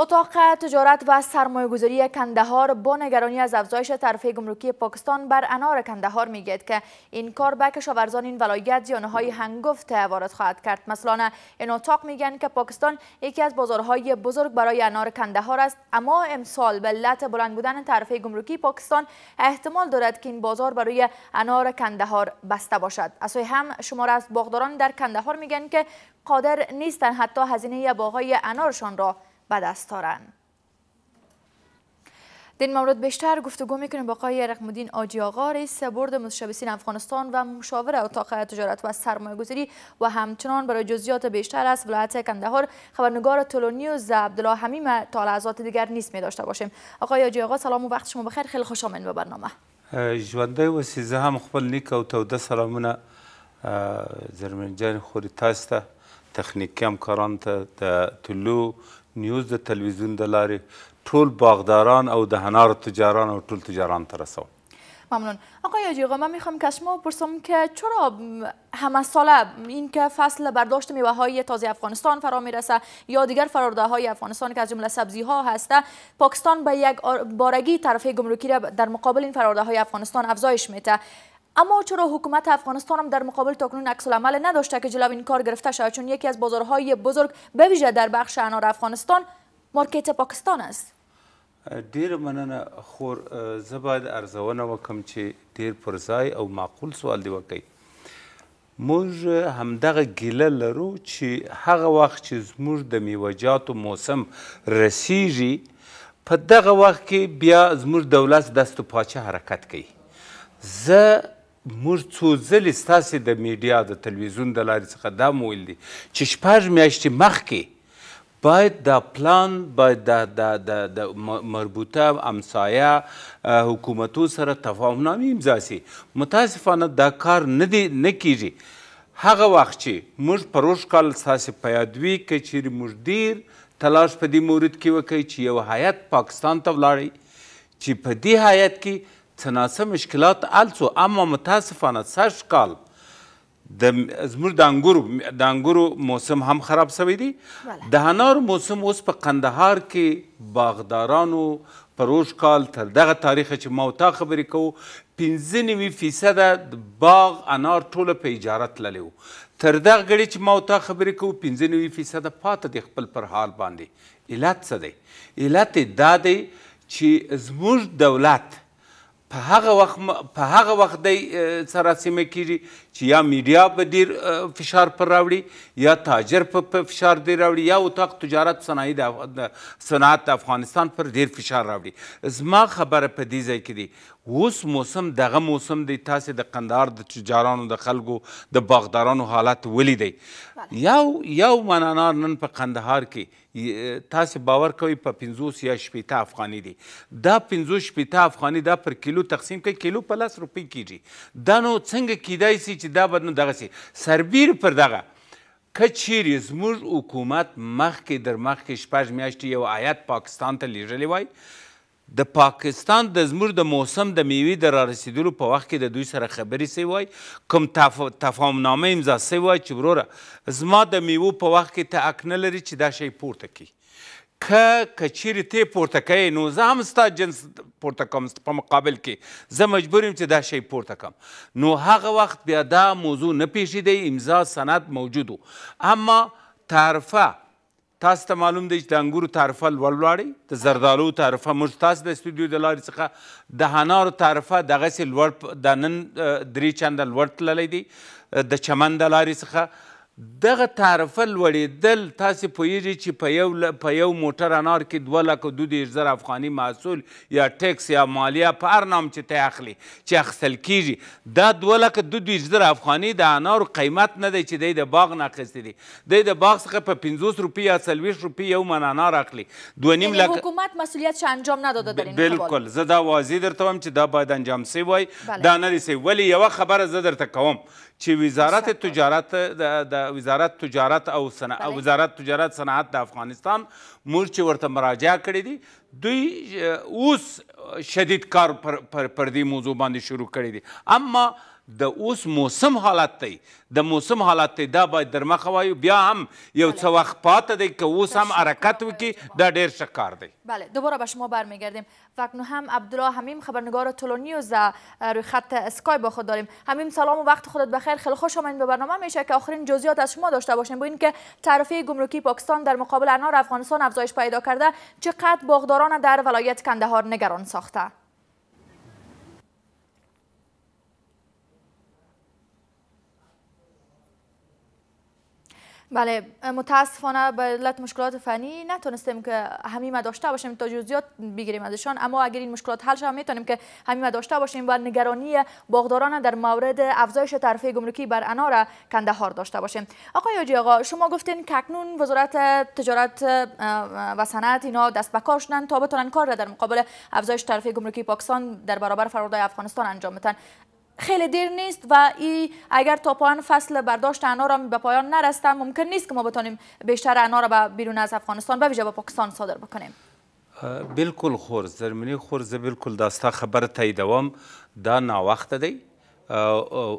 اتاق تجارت و سرمایه‌گذاری کندهار با نگرانی از افزایش تعرفه گمرکی پاکستان بر انار کندهار میگید که این کار به کشاورزان این ولایت های هنگفت وارد خواهد کرد مثلا این اتاق میگن که پاکستان یکی از بازارهای بزرگ برای انار کندهار است اما امسال به علت بلند بودن تعرفه گمرکی پاکستان احتمال دارد که این بازار برای انار کندهار بسته باشد از هم شمار از باغداران در کندهار میگن که قادر نیستن حتی هزینه باغهای انارشان را به دست مورد بیشتر گفتگو میکنیم با آقای رقمالدین آجی آقا رئیس برد متشبسین افغانستان و مشاور اتاق تجارت و سرمایه گذاری و همچنان برای جزیات بیشتر از ولایت کندهار خبرنگار تولو نیوز عبدالله حمیم تا لحظات دیگر نیست می باشیم آقای آجی آقا سلام و وقت شما بخیر خیلی خوش آمین به برنامه جوانده و سیزه هم خپل نیک او توده سلامونه زرمنجان خوری تاسته ته هم همکارانو نیوز د تلویزیون د لارې ټول باغداران او د تجاران او ټول تجاران ته ممنون آقای آجیقا من میخوام از شما بپرسم که چرا همه ساله این که فصل برداشت میوه های تازه افغانستان فرا میرسه یا دیگر فرارده های افغانستان که از جمله سبزی ها هسته پاکستان به یک بارگی طرف گمرکی را در مقابل این فرارده های افغانستان افزایش میته اما چرا حکومت افغانستان هم در مقابل تاکنون عکس العمل نداشته که جلو این کار گرفته شود چون یکی از بازارهای بزرگ به ویژه در بخش انار افغانستان مارکت پاکستان است ډیر مننه خور زباد ارزونه وکم چې ډیر پرځای او معقول سوال دی وکي موږ همدغه ګیله لرو چې هغه وخت چې زموږ د میوهجاتو موسم رسیږي په دغه وخت کې بیا زموږ دولت دست و پاچه حرکت کوي زه موږ څو ځلې ستاسې د میډیا د تلویزیون د لارې څخه دا مو ویل دي چې شپږ میاشتې مخکې باید دا پلان باید دا, دا, دا, دا مربوطه امسایه حکومتو سره تفاهمنامې امضا سي متاسفانه دا کار نه دی نه کیږي هغه وخت چې موږ پروش کال ستاسې په یاد وي که چیرې موږ ډیر تلاش په دې مورد کې وکړئ چې یو هیات پاکستان ته ولاړئ چې په دې هیات کې تناسه مشکلات السو اما متاسفانه سږ کال د زموږ د انګورو د انګورو موسم هم خراب شوی دی د انار موسم اوس په قندهار کې باغدارانو پروش کال تر دغه تاریخ چې ما تا خبرې کوو پنځه نوي فیصده د باغ انار ټوله په اجاره تللی تر دغه غړي چې ما تا خبرې کوو پنځه نوي فیصده پاته دی خپل پر حال باندې علت څه دی علت یې دا دی چې زموږ دولت په هغه وخت په هغه وخت د سره سیمه کیږي چې یا میډیا په ډیر فشار پر راوړي یا تاجر په فشار دی راوړي یا اتاق تجارت صنایع د صنعت د افغانستان پر ډیر فشار راوړي زما خبره په دې ځای کې دی اوس موسم دغه موسم دی تاسې د قندهار د تجارانو د خلکو د باغدارانو حالت ولیدی یو یو من انار نن په قندهار کې تاسې باور کوئ په پنځوس یا شپېته افغاني دي دا پنځوس شپېته افغاني دا پر کیلو تقسیم کوي کیلو په لس روپۍ کیږي دا نو څنګه کیدای سي چې سي دا بدلون دغه سي سربیر پر دغه که چیرې زموږ حکومت مخکې در مخکې شپږ میاشتې یو آیت پاکستان ته لیږلی وای د پاکستان د زموږ د موسم د میوې د رارسېدلو په وخت کې د دوی سره خبرې سوی وای کوم تفاهم نامه امضا سوی وای چې وروره زما د میوو په وخت کې ته حق نه لري چې دا شی پورته کړي که کچیر ته پورته کوي نو زه هم ستا جنس پورته کوم په مقابل کې زه مجبور یم چې دا شی پورته کم نو هغه وخت بیا دا موضوع نه پیښیدی امضا سند موجود اما تعرفه تاسو ته معلوم دی چې د انګورو تعرفه لوړ لوړې د زردالو تعرفه موږ تاسو د استودیو د لارې څخه د انارو تعرفه دغسې لوړ د نن درې چنده لوړ تللی دی د چمن د لارې څخه دغه تعرفه لوړېدل تاسې پوهیږئ چې په یو په یو موټر انار کې دوه لکه دو دېرش زره افغاني محصول یا ټیکس یا مالیه په هر نام چې ته اخلي چې اخیستل کیږي دا دوه لکه دو دېرش زره افغاني د انارو قیمت نه دی چې دی د باغ نه اخیستی دی دی د باغ څخه په پنځوس روپۍ یا څلوېښت روپۍ یو من انار اخلي دوه نیم لکه حکومت مسؤلیت چې انجام نداده در بلکل زه دا واضح درته وایم چې دا باید انجام سوی وای دا نه دی سوی ولې یوه خبره زه درته کوم چې وزارت تجارت د وزارت تجارت او صنعت وزارت تجارت صنعت د افغانستان موږ چې ورته مراجعه کړې دي دوی اوس شدید کار پر پر, پر دې موضوع باندې شروع کړی دي اما د اوس موسم حالت دی د موسم حالت دی دا باید درمخه وایو بیا هم یو څه بله. وخت پاته دی که اوس هم حرکت وکړي دا ډیر ښه کار دی بله دوباره به شما برمیگردیم و هم عبدالله همیم خبرنگار تولو نیوز روی خط اسکای با خود داریم همیم سلام و وقت خودت بخیر خیلی خوش آمدین به برنامه میشه که آخرین جزئیات از شما داشته باشیم با اینکه تعرفه گمرکی پاکستان در مقابل انار افغانستان افزایش پیدا کرده چقدر باغداران در ولایت کندهار نگران ساخته بله متاسفانه به علت مشکلات فنی نتونستیم که ما داشته باشیم تا جزئیات بگیریم ازشان اما اگر این مشکلات حل شود میتونیم که ما داشته باشیم و نگرانی باغداران در مورد افزایش تعرفه گمرکی بر انار کندهار داشته باشیم آقای حاجی آقا شما گفتین که اکنون وزارت تجارت و صنعت اینا دست به کار شدن تا بتونن کار را در مقابل افزایش تعرفه گمرکی پاکستان در برابر فرودای افغانستان انجام بدن خیلی دیر نیست و ای اگر تا پایان فصل برداشت انها را به پایان نرسه ممکن نیست که ما بتانیم بیشتر انها را به بیرون از افغانستان به ویژه به پاکستان صادر بکنیم بالکل خور زرمینی خور زه بالکل داستا خبر تاییدوم دا ناوخته دی او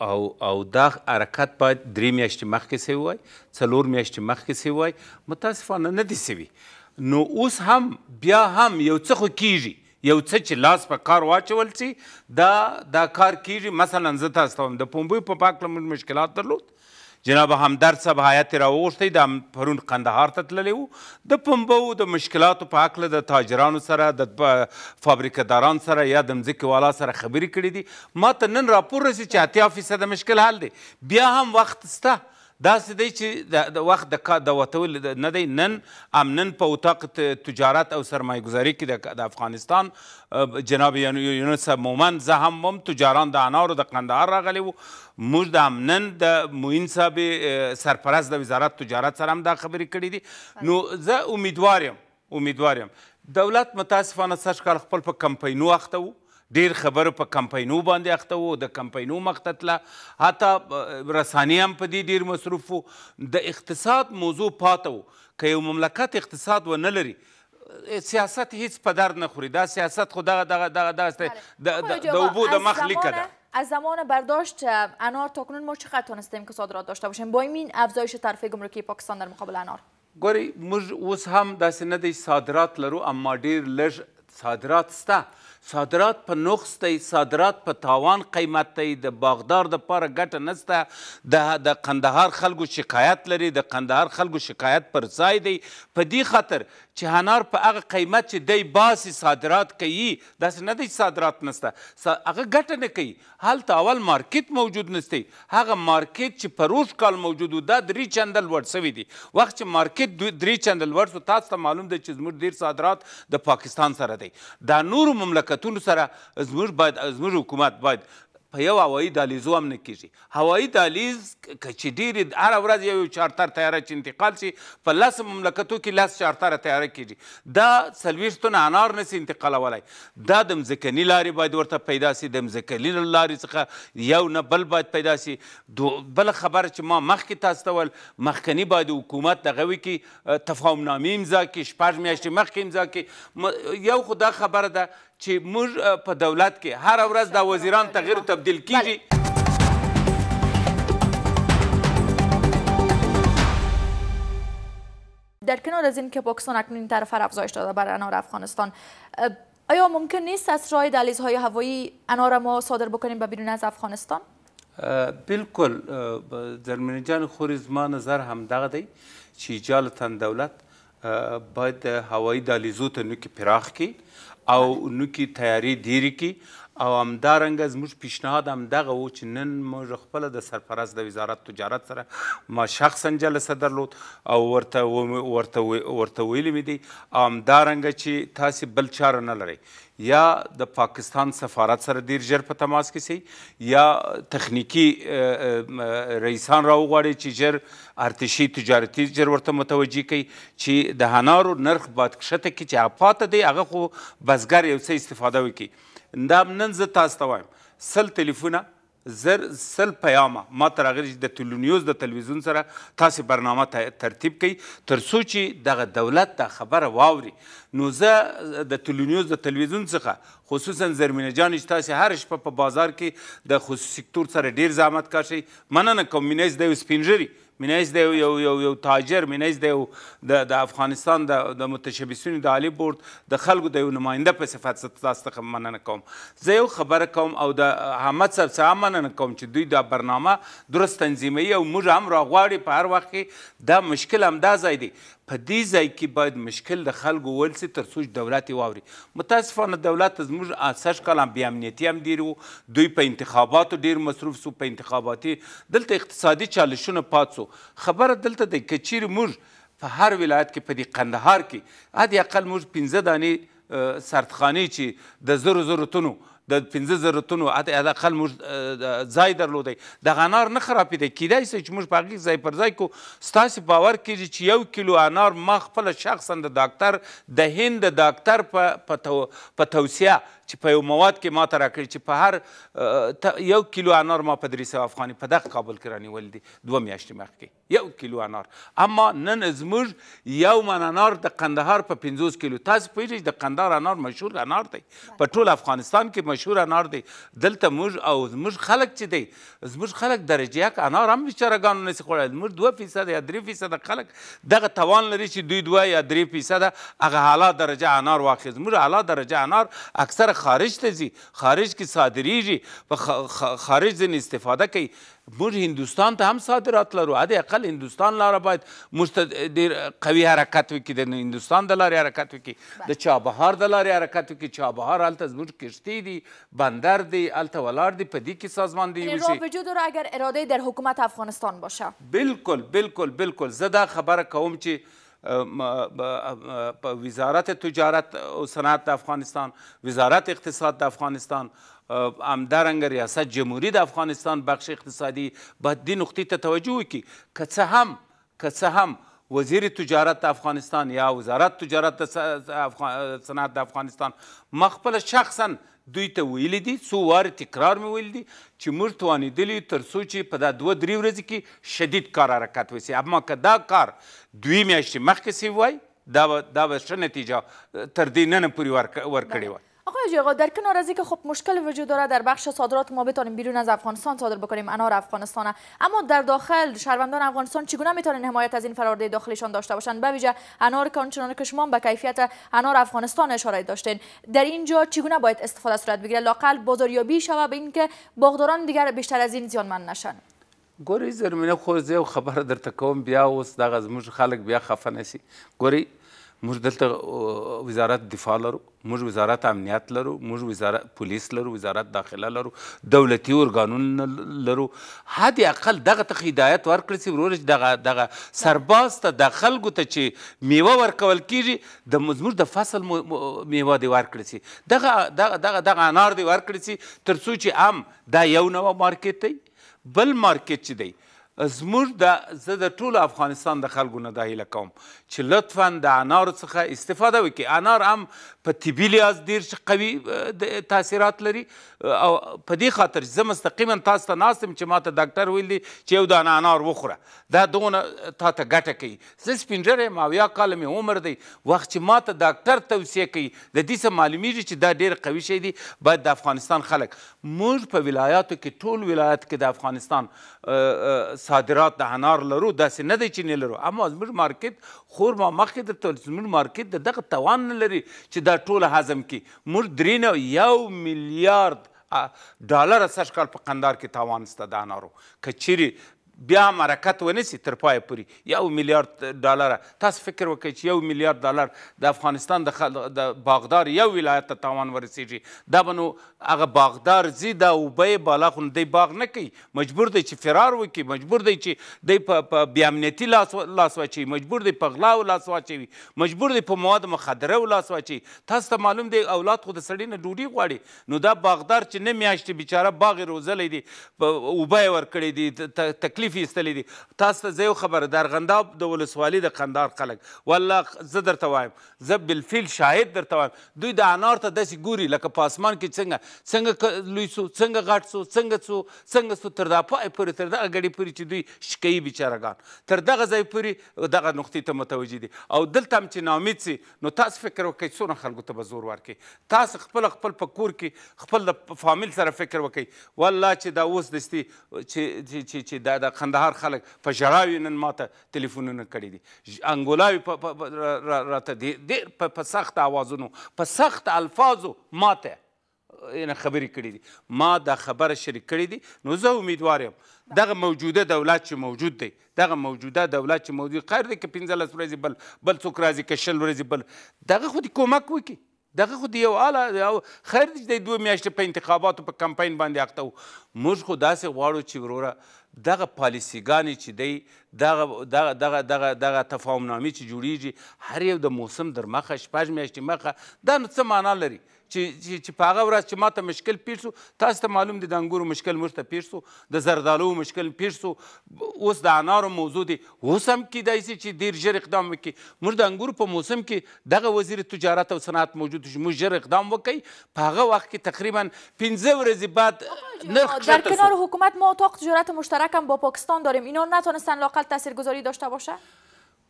او او دا حرکت باید درې میاشتې مخکې سوی وای څلور میاشتې مخکې سوی وای متاسفانه نه دی سوي نو اوس هم بیا هم یو څه خو کیږي یو څه چې لاس په کار واچول سي دا دا کار کیږي مثلا زه تاسو ته د پومبوی په پاکله موږ مشکلات درلود جناب همدر صاحب حیات راوغوښتی د پرون قندهار ته تللی و د پومبو د مشکلاتو په هکله د تاجرانو سره د فابریکهداران سره یا د مځکې والا سره خبرې کړي دي ما ته نن راپور رسي چې اتیا فیصده مشکل حل دی بیا هم وخت سته داسې دی چې د وخت د کار د وتول نه دی نن امنن په اتاق تجارت او سرمایهګذاري کې د افغانستان جناب یونس مومن زه هم هم تجاران د انارو د قندهار راغلی وو موږ د امنن د موین صاحب سرپرست د وزارت تجارت سره هم دا خبرې کړې دي نو زه امیدوار یم امیدوار یم دولت متاسفانه سږ کال خپل په کمپاینو اخته وو ډیر خبرو په کمپاینو باندې اخته وو د کمپاینو مخته تله حتی رسانې هم په دې ډیر مصروف وو د اقتصاد موضوع پاته وو که یو مملکت اقتصاد ونه لري سیاست هیڅ په درد نخوري دا سیاست خو دغه دغه دغه دغه د اوبو د مخ لیکه ده از زمان برداشت انار تاکنون ما چقدر تونستیم که صادرات داشته باشیم با این افزایش تعرفه گمرکی پاکستان در مقابل انار ګوري موږ اوس هم داسې نه دی صادرات لرو اما ډیر لږ صادرات سته صادرات په نقص دی صادرات په تاوان قیمت دی د باغدار د پاره ګټه نسته د د قندهار خلکو شکایت لري د قندهار خلکو شکایت پر ځای دی په دې خاطر چې هنار په هغه قیمت چې دی باسي صادرات کوي داسې نه دی صادرات نسته هغه ګټه نه کوي هلته اول مارکیټ موجود نستی هغه مارکیټ چې پروس کال موجود و دا درې چنده لوړ سوی دی وخت چې مارکیټ درې چنده لوړ سو تاسو ته معلوم دی چې زموږ ډیر صادرات د پاکستان سره دی دا نور مملکت کتلو سره زموږ باید زموږ حکومت باید په یو هوایي دهلیزو هم نه کېږي هوایي دهلیز که چې ډېرې هره ورځ یو یو چارتر تیاره چې انتقال شي په لس مملکتو کې لس چارتره تیاره کېږي دا څلوېښت تنه انار نسي انتقالولی دا د مځکني لارې باید ورته پیدا سي د مځکني لارې څخه یو نه بل باید پیدا سي بله خبره چې ما مخکې تاسو ته ویل مخکني باید حکومت دغه وي کې تفاهم نامې امضا کړي شپږ میاشتې مخکې امضا کړي یو خو دا خبره ده چې موږ په دولت کې هر ورځ دا وزیران تغییر او تبدیل کیږي در کنار از اینکه پاکستان اکنون این طرف افزایش داده بر انار افغانستان آیا ممکن نیست از راه دلیزهای هوایی انار ما صادر بکنیم به بیرون از افغانستان بالکل زرمینه جان خوری زما نظر همدغه دی چې جالتن دولت باید هوایی دالیزو ته نو کې پراخ کړي او نو کې تیاری ډیر کې او همدارنګه زموږ پیشنهاد هم دغه و چې نن موږ خپله د سرپرست د وزارت تجارت سره ما شخصا جلسه درلود او ورته ورته ورته ویلي مې دي او همدارنګه چې تاسې بل چاره نه لرئ یا د پاکستان سفارت سره ډیر ژر په تماس کې سي یا تخنیکی رئیسان را وغواړي چې ژر ارتشي تجارتي ژر ورته متوجي کوي چې د هنارو نرخ باد کښته کې چې افاته دی هغه خو بزګر یو څه استفاده وکړي دا نن زه تاسو ته وایم سل تلیفونه زر سل پیامه ما تر هغه د تلونیوز د تلویزیون سره تاسې برنامه ترتیب کړئ تر څو چې دغه دولت دا خبره واوري نو زه د تلونیوز د تلویزیون څخه خصوصا زرمینه جان چې تاسې هر شپه په بازار کې د خصوصي سکتور سره ډیر زحمت کاشئ مننه کوم مینه د سپینژري مینیز دی یو یو یو تاجر مینیز دی د د افغانستان د د متشبسینو د عالی بورد د خلکو د یو نماینده په صفت تاسو ته مننه کوم زه یو خبره کوم او د احمد صاحب څخه مننه کوم چې دوی دا برنامه درست تنظیمي او موږ هم راغواړي په هر وخت کې دا مشکل هم دا ځای دی په دې ځای کې باید مشکل د خلکو ول سي تر څو دولت واوري متاسفانه دولت زموږ سږ کال هم بې امنیتي هم ډېر وو دوی په انتخاباتو ډېر مصروف سو په انتخاباتي دلته اقتصادي چالشونه پات سو خبره دلته د کچیر موږ په هر ولایت کې په دې قندهار کې حد اقل موږ 15 دانې سرتخانې چې د زرو زرو تنو د 15000 تنو حداقل موږ ځای درلودی د انار نه خرابېدی کیدای شي چې موږ په هغې ځای پر ځای کو ستاسې باور کېږي چې یو کیلو انار ما خپله شخصا د ډاکټر د هند د ډاکټر په په توصیه چې په یو مواد کې ما ته راکړي چې په هر یو کیلو انار ما په درې سوه افغانۍ په دغه کابل کې رانیول دي دوه میاشتې مخکې یو کیلو انار اما نن زموږ یو من انار د قندهار په پنځوس کیلو تاسو پوهیږئ د قندهار انار مشهور انار دی په ټول افغانستان کې مشهور انار دی دلته موږ او زموږ خلک چې دی زموږ خلک درجه یک انار هم بیچارهګانو نسي خوړلی زموږ دوه فیصده یا درې فیصده خلک دغه توان لري چې دوی دوه یا درې فیصده هغه اعلی درجه انار واخلي زموږ اعلی درجه انار اکثره خارج ته ځي خارج کې صادریږي په خارج ځینې استفاده کوي موږ هندوستان ته هم صادرات لرو حد اقل هندوستان لاره باید موږ ته ډېر قوي حرکت وکړي د هندوستان د لارې حرکت وکړي د چابهار د لارې حرکت وکړي چابهار هلته زموږ کشتۍ دي بندر دی هلته ولاړ دی په دې کې سازماندهي وشي وجود را اگر اراده در حکومت افغانستان باشه بالکل بالکل بالکل زه دا خبره کوم چې وزارت تجارت او صنعت د افغانستان وزارت اقتصاد د افغانستان همدارنګه ریاست جمهوری د افغانستان بخش اقتصادی باید دې نقطې ته توجه وکړي که څه هم که څه هم وزیر تجارت د افغانستان یا وزارت تجارت د افغان... صنعت د افغانستان ما خپله شخصا دوی ته ویلي دي څو وارې تکرار مې ویل دي چې موږ توانېدلي تر څو چې په دا دوه درې ورځې کې شدید کار حرکت وسي اما که دا کار دوی میاشتې مخکې سي وای دا به دا به ښه نتیجه تر دې ننه پورې ورکړې وای آقای جیغا در کنار از اینکه خب مشکل وجود داره در بخش صادرات ما بتونیم بیرون از افغانستان صادر بکنیم انار افغانستان اما در داخل شهروندان افغانستان چگونه میتونن حمایت از این فرارده داخلیشان داشته باشند به ویژه انار کانچنان که شما به کیفیت انار افغانستان اشاره داشتین در اینجا چگونه باید استفاده صورت بگیره لاقل بازاریابی شوه به اینکه باغداران دیگر بیشتر از این زیانمند نشن گوری زرمینه خو زه خبر در تکوم بیا اوس دغه خلق بیا خفه گوری موږ دلته وزارت دفاع لرو موږ وزارت امنیت لرو موږ وزارت پولیس لرو وزارت داخله لرو دولتي ارګانونه لرو حد اقل دغه ته هدایت ورکړي چې ورور دغه دغه سرباز ته د خلکو ته چې میوه ورکول کیږي د مزمور د فصل میوه دی ورکړي چې دغه دغه دغه انار دی ورکړي چې ترڅو چې عام دا یو نو مارکیټ دی بل مارکیټ چې دی زموږ د زه د ټول افغانستان د خلکو نه دا هیله کوم چې لطفا د انار څخه استفاده وکړي انار هم په طبي لحاظ ډېر قوي تاثیرات لري او په دې خاطر زه مستقیما تاسو ته ناست یم چې ما ته ډاکټر ویل دي چې یو دانه انار وخوره دا دونه تا ته ګټه کوي زه سپین ږیری یم اویا کاله مې عمر دی وخت چې ما ته ډاکټر توصیه کوي د دې څه معلومیږي چې دا ډېر قوي شی دی باید د افغانستان خلک موږ په ولایاتو کې ټول ولایت کې د افغانستان صادرات د انار لرو داسې نه دی چې نه لرو اما زموږ مارکیټ خور ما مخکې درته ویل زموږ مارکیټ د دغه توان نه لري چې دا ټوله هضم کړي موږ درې نه یو میلیارد ډالر سږ کال په قندار کې تاوان سته د انارو که چیرې بیا هم حرکت ونیسي تر پایه پورې یو میلیارد ډالره تاسو فکر وکړئ چې یو میلیارد ډالر د افغانستان د خل... د باغدار یو ولایت ته تاوان ورسیږي دا به نو هغه باغدار ځي دا اوبه یې بالا خو دی باغ نه کوي مجبور دی چې فرار وکړي مجبور دی چې دی په بیامنیتي لاس لاس واچوي مجبور دی په غلاو لاس واچوي مجبور دی په مواد مخدره لاس واچوي تاسو ته معلوم دی اولاد خو د سړي نه ډوډۍ غواړي نو دا باغدار چې نه میاشتې بیچاره باغ یې روزلی دی اوبه یې ورکړی دی تکلیف تکلیف ایستلی دي تاسو ته زه یو خبره د ارغنداب د ولسوالۍ د قندهار خلک والله زه درته وایم زه بالفیل شاهد درته وایم دوی د انار ته داسې ګوري لکه په اسمان کې څنګه څنګه لوی سو څنګه غټ سو څنګه سو څنګه سو تر دا پای پورې تر دغه ګړې پورې چې دوی شکایي بیچارهګان تر دغه ځای پورې دغه نقطې ته متوجه دي او دلته هم چې ناامید سي نو تاسو فکر وکړئ څونه خلکو ته به زور ورکړي تاسو خپل خپل په کور کې خپل د فامیل سره فکر وکړئ والله چې دا اوس دستي چې چې چې دا د کندهار خلک په ژړاوي نن ماته تلیفونونه کړي دي انګولاوي راته ډېر په سخت اوازونو په سخت الفاظو ماته نه خبرې کړې دي ما دا خبره شریک کړې دي نو زه امیدوار یم دغه موجوده دولت چې موجود دی دغه موجوده دولت چې موجود خیر دی که پنځلس ورځې بل بل څوک راځي که شل ورځې بل دغه خو کومک وکړي دغه خو یو اعلی او خیر دی چې دوه میاشتې په انتخاباتو په کمپاین باندې اخته و موږ خو داسې غواړو چې وروره دغه پالیسیګانې چې دی دغه دغه دغه دغه دغه تفاهم نامې چې جوړیږي هر یو د موسم در مخه شپږ میاشتې مخه دا نو څه معنا لري چې چې په هغه ورځ چې ما ته مشکل پیښ شو تاسو ته معلوم دي د انګورو مشکل موږ ته پیښ شو د زردالو مشکل پیښ شو اوس د انارو موضوع دی اوس هم کیدای شي چې ډیر ژر اقدام وکړي موږ د انګورو په موسم کې دغه وزیر تجارت او صنعت موجود شي موږ ژر اقدام وکړي په هغه وخت کې تقریبا 15 ورځې بعد نرخ در کنار حکومت ما اتاق تجارت مشترک هم با پاکستان داریم اینا نتونستن لاقل تاثیرگذاری داشته باشه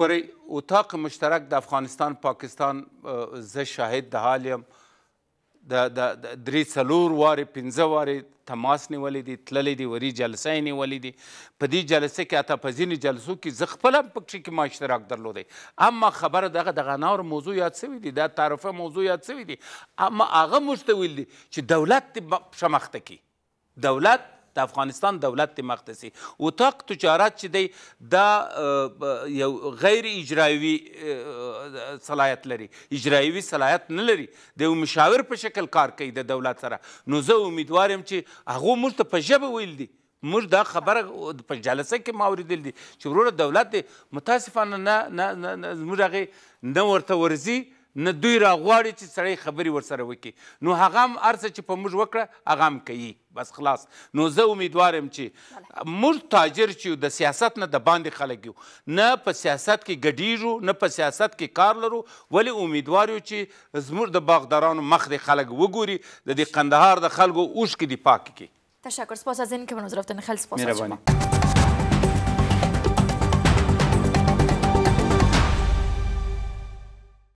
کره اتاق مشترک در افغانستان پاکستان ز شاهد دهالیم د د درې څلور وارې پنځه وارې تماس نیولې دي تللې دي وري جلسه یې نیولې دي په دې جلسه کې حتی په ځینې جلسو کې زه خپل هم پکښې کې ما اشتراک درلودی اما خبره دغه د غناور موضوع یاد سوي دي دا تعرفه موضوع یاد سوي دي اما هغه موږ ته ویل دي چې دولت دې شمخته کړي دولت د افغانستان دولت د مقدسي اتاق تجارت چې دی دا یو غیر اجرایوي صلاحیت لري اجرایوي صلاحیت نه لري د یو مشاور په شکل کار کوي د دولت سره نو زه امیدوار یم چې هغه موږ ته په ژبه ویل دي موږ دا خبره په جلسه کې ما اوریدل دي چې وروره دولت دی متاسفانه نه نه زموږ هغې نه ورته ورځي نه دوی راغواړي چې سړی خبرې ورسره وکړي نو هغه هم هر څه چې په موږ وکړه هغه هم کوي بس خلاص نو زه امیدوار یم چې موږ تاجر چې د سیاست نه د باندې خلک یو نه په سیاست کې ګډیږو نه په سیاست کې کار لرو ولې امیدوار یو چې زموږ د باغدارانو مخ د خلک وګوري د دې قندهار د خلکو اوښکې دې پاک کړي تشکر سپاس از اینکه به نظر رفتن خیلی سپاس از شما